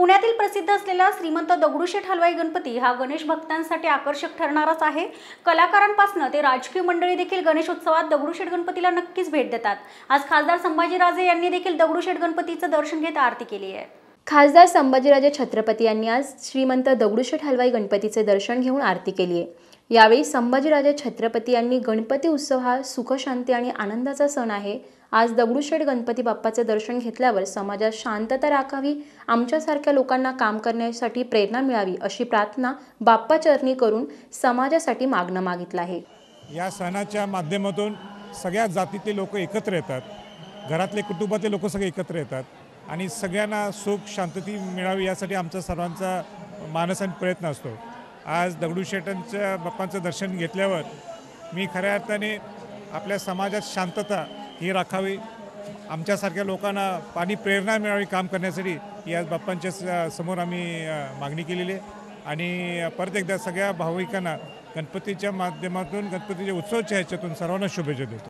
पुण्यातील प्रसिद्ध असलेला श्रीमंत दगडूशेठ हलवाई गणपती हा गणेश भक्तांसाठी आकर्षक ठरणाराच आहे कलाकारांपासून ते राजकीय मंडळी देखील गणेशोत्सवात दगडूशेठ गणपतीला नक्कीच भेट देतात आज खासदार संभाजीराजे यांनी देखील दगडूशेठ गणपतीचं दर्शन घेत आरती केली आहे खासदार संभाजीराजे छत्रपती यांनी आज श्रीमंत दगडूशेठ हलवाई गणपतीचे दर्शन घेऊन आरती केली आहे यावेळी संभाजीराजे छत्रपती यांनी गणपती उत्सव हा सुखशांती आणि आनंदाचा सण आहे आज दगडूशेठ गणपती बाप्पाचे दर्शन घेतल्यावर समाजात शांतता राखावी आमच्यासारख्या लोकांना काम करण्यासाठी प्रेरणा मिळावी अशी प्रार्थना बाप्पा चरणी करून समाजासाठी मागणं मागितलं आहे या सणाच्या माध्यमातून सगळ्या जातीतले लोक एकत्र येतात घरातले कुटुंबातले लोक सगळे एकत्र येतात आणि सगळ्यांना सुख शांतती मिळावी यासाठी आमचा सर्वांचा मानस आणि प्रयत्न असतो आज दगडूशेठांच्या बाप्पांचं दर्शन घेतल्यावर मी खऱ्या अर्थाने आपल्या समाजात शांतता ही राखावी आमच्यासारख्या लोकांना पाणी प्रेरणा मिळावी काम करण्यासाठी ही आज बाप्पांच्या समोर आम्ही मागणी केलेली आहे आणि परत एकदा सगळ्या भाविकांना गणपतीच्या माध्यमातून गणपतीच्या उत्सवच्या ह्याच्यातून सर्वांना शुभेच्छा देतो